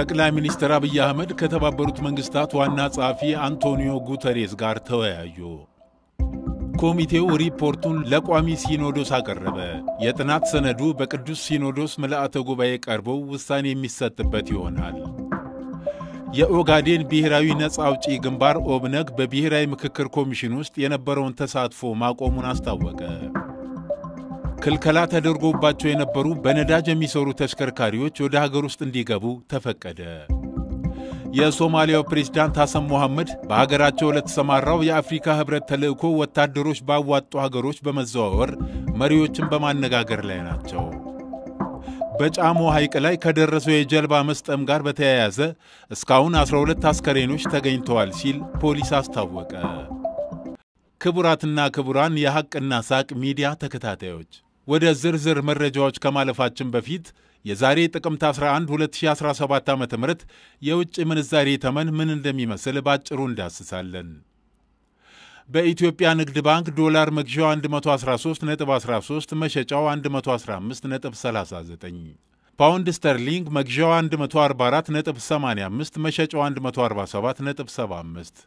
ጠቅላይ ሚኒስትር አብይ አህመድ ከተባበሩት መንግስታት ዋና ጸሐፊ አንቶኒዮ ጉተሬስ ጋር ተወያዩ። ኮሚቴው ሪፖርቱን ለቋሚ ሲኖዶስ አቀረበ። የጥናት ሰነዱ በቅዱስ ሲኖዶስ ምልአተ ጉባኤ ቀርቦ ውሳኔ የሚሰጥበት ይሆናል። የኦጋዴን ብሔራዊ ነጻ አውጪ ግንባር ኦብነግ በብሔራዊ ምክክር ኮሚሽን ውስጥ የነበረውን ተሳትፎ ማቆሙን አስታወቀ። ክልከላ ተደርጎባቸው የነበሩ በነዳጅ የሚሰሩ ተሽከርካሪዎች ወደ ሀገር ውስጥ እንዲገቡ ተፈቀደ። የሶማሊያው ፕሬዝዳንት ሐሰን ሞሐመድ በሀገራቸው ለተሰማራው የአፍሪካ ህብረት ተልዕኮ ወታደሮች ባዋጡ ሀገሮች በመዘዋወር መሪዎችን በማነጋገር ላይ ናቸው። በጫሞ ሐይቅ ላይ ከደረሰው የጀልባ መስጠም ጋር በተያያዘ እስካሁን 12 አስከሬኖች ተገኝተዋል ሲል ፖሊስ አስታወቀ። ክቡራትና ክቡራን የሐቅና ሳቅ ሚዲያ ተከታታዮች ወደ ዝርዝር መረጃዎች ከማለፋችን በፊት የዛሬ ጥቅምት 11 2017 ዓ ም የውጭ ምንዛሬ ተመን ምን እንደሚመስል ባጭሩ እንዳስሳለን። በኢትዮጵያ ንግድ ባንክ ዶላር መግዣው 113.13 መሸጫው 115.39 ፓውንድ ስተርሊንግ መግዣው 144.85 መሸጫው 147.75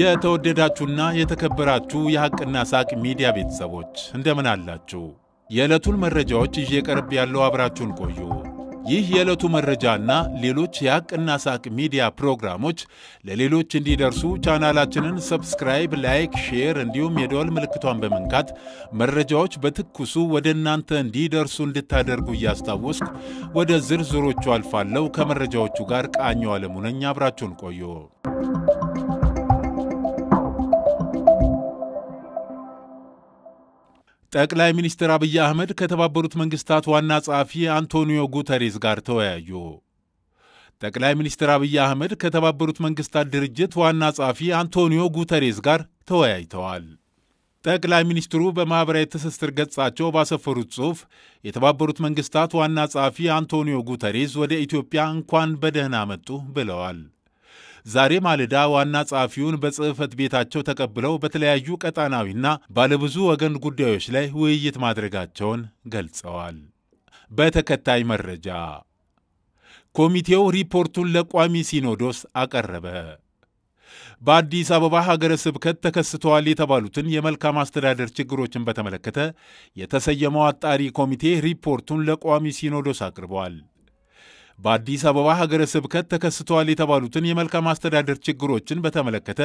የተወደዳችሁና የተከበራችሁ የሐቅና ሳቅ ሚዲያ ቤተሰቦች እንደምን አላችሁ? የዕለቱን መረጃዎች ይዤ ቀርብ ያለው አብራችሁን ቆዩ። ይህ የዕለቱ መረጃና ሌሎች የሐቅና ሳቅ ሚዲያ ፕሮግራሞች ለሌሎች እንዲደርሱ ቻናላችንን ሰብስክራይብ፣ ላይክ፣ ሼር እንዲሁም የደወል ምልክቷን በመንካት መረጃዎች በትኩሱ ወደ እናንተ እንዲደርሱ እንድታደርጉ እያስታወስኩ ወደ ዝርዝሮቹ አልፋለሁ። ከመረጃዎቹ ጋር ቃኘው አለሙነኝ አብራችሁን ቆዩ። ጠቅላይ ሚኒስትር አብይ አህመድ ከተባበሩት መንግስታት ዋና ጸሐፊ አንቶኒዮ ጉተሬስ ጋር ተወያዩ። ጠቅላይ ሚኒስትር አብይ አህመድ ከተባበሩት መንግስታት ድርጅት ዋና ጸሐፊ አንቶኒዮ ጉተሬስ ጋር ተወያይተዋል። ጠቅላይ ሚኒስትሩ በማኅበራዊ ትስስር ገጻቸው ባሰፈሩት ጽሑፍ የተባበሩት መንግስታት ዋና ጸሐፊ አንቶኒዮ ጉተሬስ ወደ ኢትዮጵያ እንኳን በደህና መጡ ብለዋል። ዛሬ ማለዳ ዋና ጸሐፊውን በጽህፈት ቤታቸው ተቀብለው በተለያዩ ቀጣናዊና ባለብዙ ወገን ጉዳዮች ላይ ውይይት ማድረጋቸውን ገልጸዋል። በተከታይ መረጃ ኮሚቴው ሪፖርቱን ለቋሚ ሲኖዶስ አቀረበ። በአዲስ አበባ ሀገረ ስብከት ተከስተዋል የተባሉትን የመልካም አስተዳደር ችግሮችን በተመለከተ የተሰየመው አጣሪ ኮሚቴ ሪፖርቱን ለቋሚ ሲኖዶስ አቅርበዋል። በአዲስ አበባ ሀገረ ስብከት ተከስተዋል የተባሉትን የመልካም አስተዳደር ችግሮችን በተመለከተ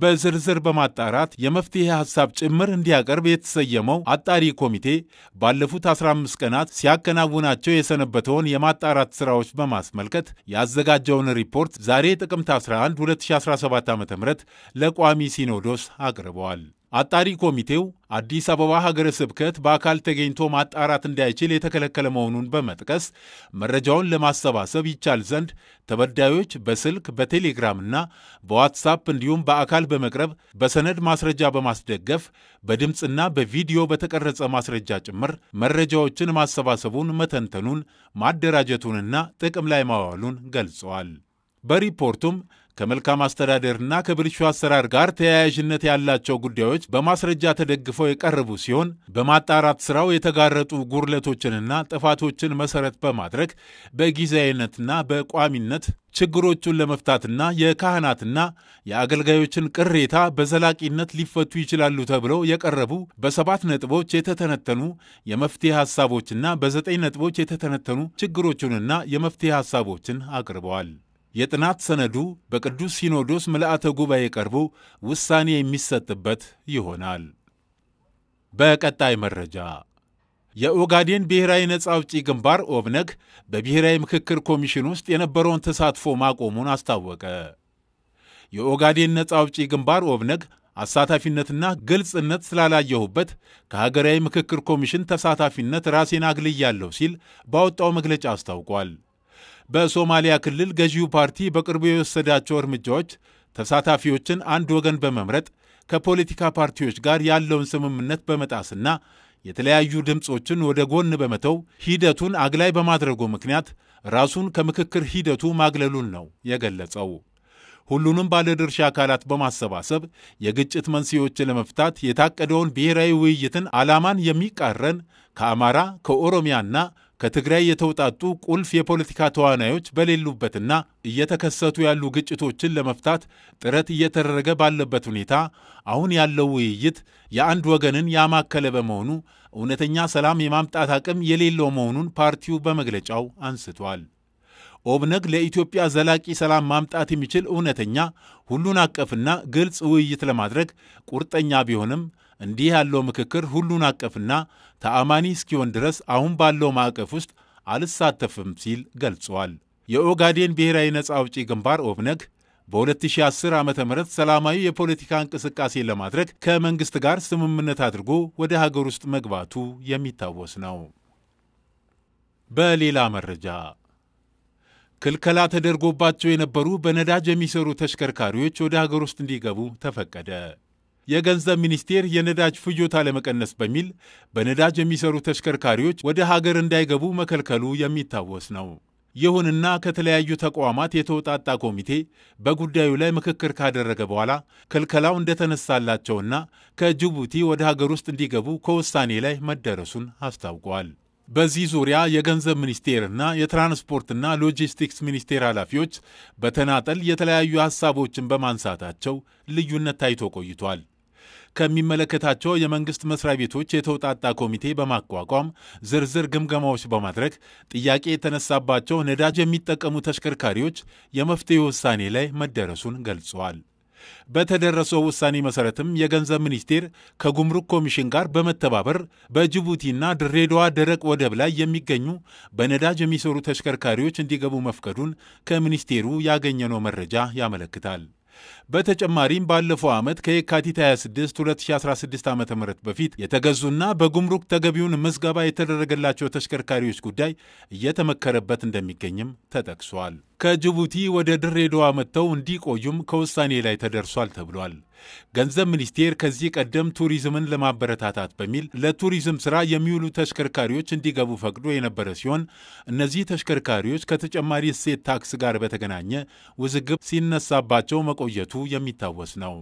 በዝርዝር በማጣራት የመፍትሄ ሀሳብ ጭምር እንዲያቀርብ የተሰየመው አጣሪ ኮሚቴ ባለፉት 15 ቀናት ሲያከናውናቸው የሰነበተውን የማጣራት ስራዎች በማስመልከት ያዘጋጀውን ሪፖርት ዛሬ ጥቅምት 11 2017 ዓ ም ለቋሚ ሲኖዶስ አቅርበዋል። አጣሪ ኮሚቴው አዲስ አበባ ሀገረ ስብከት በአካል ተገኝቶ ማጣራት እንዳይችል የተከለከለ መሆኑን በመጥቀስ መረጃውን ለማሰባሰብ ይቻል ዘንድ ተበዳዮች በስልክ በቴሌግራምና በዋትሳፕ እንዲሁም በአካል በመቅረብ በሰነድ ማስረጃ በማስደገፍ በድምፅና በቪዲዮ በተቀረጸ ማስረጃ ጭምር መረጃዎችን ማሰባሰቡን፣ መተንተኑን፣ ማደራጀቱንና ጥቅም ላይ ማዋሉን ገልጸዋል። በሪፖርቱም ከመልካም አስተዳደርና ከብልሹ አሰራር ጋር ተያያዥነት ያላቸው ጉዳዮች በማስረጃ ተደግፈው የቀረቡ ሲሆን በማጣራት ስራው የተጋረጡ ጉርለቶችንና ጥፋቶችን መሰረት በማድረግ በጊዜያዊነትና በቋሚነት ችግሮቹን ለመፍታትና የካህናትና የአገልጋዮችን ቅሬታ በዘላቂነት ሊፈቱ ይችላሉ ተብለው የቀረቡ በሰባት ነጥቦች የተተነተኑ የመፍትሄ ሐሳቦችና በዘጠኝ ነጥቦች የተተነተኑ ችግሮቹንና የመፍትሄ ሐሳቦችን አቅርበዋል። የጥናት ሰነዱ በቅዱስ ሲኖዶስ ምልአተ ጉባኤ ቀርቦ ውሳኔ የሚሰጥበት ይሆናል። በቀጣይ መረጃ የኦጋዴን ብሔራዊ ነጻ አውጪ ግንባር ኦብነግ በብሔራዊ ምክክር ኮሚሽን ውስጥ የነበረውን ተሳትፎ ማቆሙን አስታወቀ። የኦጋዴን ነጻ አውጪ ግንባር ኦብነግ አሳታፊነትና ግልጽነት ስላላየሁበት ከሀገራዊ ምክክር ኮሚሽን ተሳታፊነት ራሴን አግልያለሁ ሲል ባወጣው መግለጫ አስታውቋል። በሶማሊያ ክልል ገዢው ፓርቲ በቅርቡ የወሰዳቸው እርምጃዎች ተሳታፊዎችን አንድ ወገን በመምረጥ ከፖለቲካ ፓርቲዎች ጋር ያለውን ስምምነት በመጣስና የተለያዩ ድምፆችን ወደ ጎን በመተው ሂደቱን አግላይ በማድረጉ ምክንያት ራሱን ከምክክር ሂደቱ ማግለሉን ነው የገለጸው። ሁሉንም ባለድርሻ አካላት በማሰባሰብ የግጭት መንስኤዎችን ለመፍታት የታቀደውን ብሔራዊ ውይይትን ዓላማን የሚቃረን ከአማራ ከኦሮሚያና ከትግራይ የተውጣጡ ቁልፍ የፖለቲካ ተዋናዮች በሌሉበትና እየተከሰቱ ያሉ ግጭቶችን ለመፍታት ጥረት እየተደረገ ባለበት ሁኔታ አሁን ያለው ውይይት የአንድ ወገንን ያማከለ በመሆኑ እውነተኛ ሰላም የማምጣት አቅም የሌለው መሆኑን ፓርቲው በመግለጫው አንስቷል። ኦብነግ ለኢትዮጵያ ዘላቂ ሰላም ማምጣት የሚችል እውነተኛ ሁሉን አቀፍና ግልጽ ውይይት ለማድረግ ቁርጠኛ ቢሆንም እንዲህ ያለው ምክክር ሁሉን አቀፍና ተአማኒ እስኪሆን ድረስ አሁን ባለው ማዕቀፍ ውስጥ አልሳተፍም ሲል ገልጿል። የኦጋዴን ብሔራዊ ነፃ አውጪ ግንባር ኦብነግ በ2010 ዓ ም ሰላማዊ የፖለቲካ እንቅስቃሴ ለማድረግ ከመንግሥት ጋር ስምምነት አድርጎ ወደ ሀገር ውስጥ መግባቱ የሚታወስ ነው። በሌላ መረጃ ክልከላ ተደርጎባቸው የነበሩ በነዳጅ የሚሰሩ ተሽከርካሪዎች ወደ ሀገር ውስጥ እንዲገቡ ተፈቀደ። የገንዘብ ሚኒስቴር የነዳጅ ፍጆታ ለመቀነስ በሚል በነዳጅ የሚሰሩ ተሽከርካሪዎች ወደ ሀገር እንዳይገቡ መከልከሉ የሚታወስ ነው። ይሁንና ከተለያዩ ተቋማት የተውጣጣ ኮሚቴ በጉዳዩ ላይ ምክክር ካደረገ በኋላ ክልከላው እንደተነሳላቸውና ከጅቡቲ ወደ ሀገር ውስጥ እንዲገቡ ከውሳኔ ላይ መደረሱን አስታውቋል። በዚህ ዙሪያ የገንዘብ ሚኒስቴርና የትራንስፖርትና ሎጂስቲክስ ሚኒስቴር ኃላፊዎች በተናጠል የተለያዩ ሀሳቦችን በማንሳታቸው ልዩነት ታይቶ ቆይቷል። ከሚመለከታቸው የመንግስት መስሪያ ቤቶች የተውጣጣ ኮሚቴ በማቋቋም ዝርዝር ግምገማዎች በማድረግ ጥያቄ የተነሳባቸው ነዳጅ የሚጠቀሙ ተሽከርካሪዎች የመፍትሄ ውሳኔ ላይ መደረሱን ገልጸዋል። በተደረሰው ውሳኔ መሰረትም የገንዘብ ሚኒስቴር ከጉምሩክ ኮሚሽን ጋር በመተባበር በጅቡቲና ድሬዳዋ ደረቅ ወደብ ላይ የሚገኙ በነዳጅ የሚሰሩ ተሽከርካሪዎች እንዲገቡ መፍቀዱን ከሚኒስቴሩ ያገኘነው መረጃ ያመለክታል። በተጨማሪም ባለፈው ዓመት ከየካቲት 26 2016 ዓ ም በፊት የተገዙና በጉምሩክ ተገቢውን ምዝገባ የተደረገላቸው ተሽከርካሪዎች ጉዳይ እየተመከረበት እንደሚገኝም ተጠቅሷል። ከጅቡቲ ወደ ድሬዳዋ መጥተው እንዲቆዩም ከውሳኔ ላይ ተደርሷል ተብሏል። ገንዘብ ሚኒስቴር ከዚህ ቀደም ቱሪዝምን ለማበረታታት በሚል ለቱሪዝም ስራ የሚውሉ ተሽከርካሪዎች እንዲገቡ ፈቅዶ የነበረ ሲሆን እነዚህ ተሽከርካሪዎች ከተጨማሪ እሴት ታክስ ጋር በተገናኘ ውዝግብ ሲነሳባቸው መቆየቱ የሚታወስ ነው።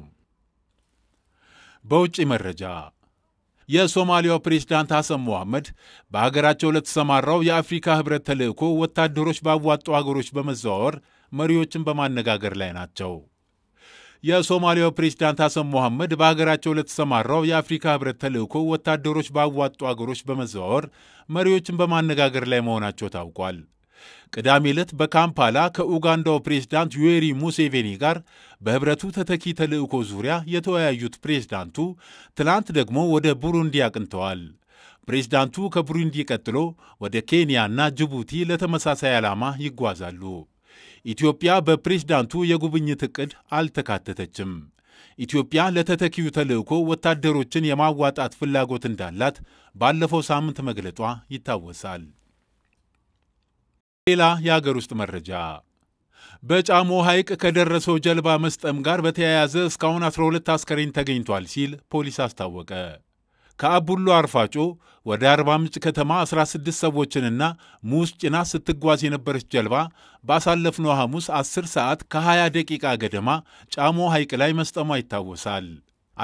በውጭ መረጃ የሶማሊያው ፕሬዝዳንት ሐሰን ሞሐመድ በሀገራቸው ለተሰማራው የአፍሪካ ህብረት ተልዕኮ ወታደሮች ባዋጡ ሀገሮች በመዘዋወር መሪዎችን በማነጋገር ላይ ናቸው። የሶማሊያው ፕሬዚዳንት ሐሰን ሞሐመድ በሀገራቸው ለተሰማራው የአፍሪካ ህብረት ተልእኮ ወታደሮች ባዋጡ አገሮች በመዘዋወር መሪዎችን በማነጋገር ላይ መሆናቸው ታውቋል። ቅዳሜ ዕለት በካምፓላ ከኡጋንዳው ፕሬዝዳንት ዩዌሪ ሙሴቬኒ ጋር በህብረቱ ተተኪ ተልእኮ ዙሪያ የተወያዩት ፕሬዝዳንቱ ትላንት ደግሞ ወደ ቡሩንዲ አቅንተዋል። ፕሬዝዳንቱ ከቡሩንዲ ቀጥሎ ወደ ኬንያና ጅቡቲ ለተመሳሳይ ዓላማ ይጓዛሉ። ኢትዮጵያ በፕሬዝዳንቱ የጉብኝት ዕቅድ አልተካተተችም። ኢትዮጵያ ለተተኪው ተልዕኮ ወታደሮችን የማዋጣት ፍላጎት እንዳላት ባለፈው ሳምንት መግለጧ ይታወሳል። ሌላ የአገር ውስጥ መረጃ በጫሞ ሐይቅ ከደረሰው ጀልባ መስጠም ጋር በተያያዘ እስካሁን 12 አስከሬን ተገኝቷል ሲል ፖሊስ አስታወቀ። ከአቡሎ አርፋጮ ወደ አርባ ምንጭ ከተማ 16 ሰዎችንና ሙዝ ጭና ስትጓዝ የነበረች ጀልባ ባሳለፍነው ሐሙስ 10 ሰዓት ከ20 ደቂቃ ገደማ ጫሞ ሐይቅ ላይ መስጠሟ ይታወሳል።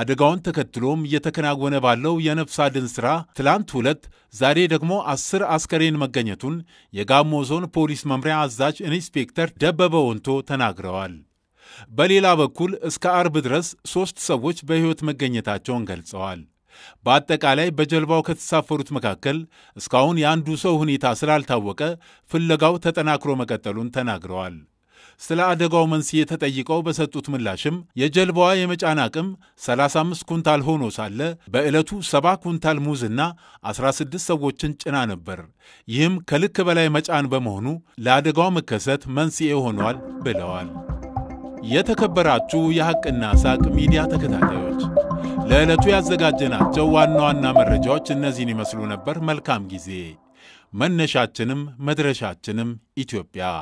አደጋውን ተከትሎም እየተከናወነ ባለው የነፍስ አድን ሥራ ትላንት ሁለት ዛሬ ደግሞ አስር አስከሬን መገኘቱን የጋሞ ዞን ፖሊስ መምሪያ አዛዥ ኢንስፔክተር ደበበ ወንቶ ተናግረዋል። በሌላ በኩል እስከ አርብ ድረስ ሦስት ሰዎች በሕይወት መገኘታቸውን ገልጸዋል። በአጠቃላይ በጀልባው ከተሳፈሩት መካከል እስካሁን የአንዱ ሰው ሁኔታ ስላልታወቀ ፍለጋው ተጠናክሮ መቀጠሉን ተናግረዋል። ስለ አደጋው መንስኤ ተጠይቀው በሰጡት ምላሽም የጀልባዋ የመጫን አቅም 35 ኩንታል ሆኖ ሳለ በዕለቱ 70 ኩንታል ሙዝና 16 ሰዎችን ጭና ነበር። ይህም ከልክ በላይ መጫን በመሆኑ ለአደጋው መከሰት መንስኤ ሆኗል ብለዋል። የተከበራችሁ የሐቅና ሳቅ ሚዲያ ተከታታዮች ለዕለቱ ያዘጋጀናቸው ዋና ዋና መረጃዎች እነዚህን ይመስሉ ነበር። መልካም ጊዜ። መነሻችንም መድረሻችንም ኢትዮጵያ።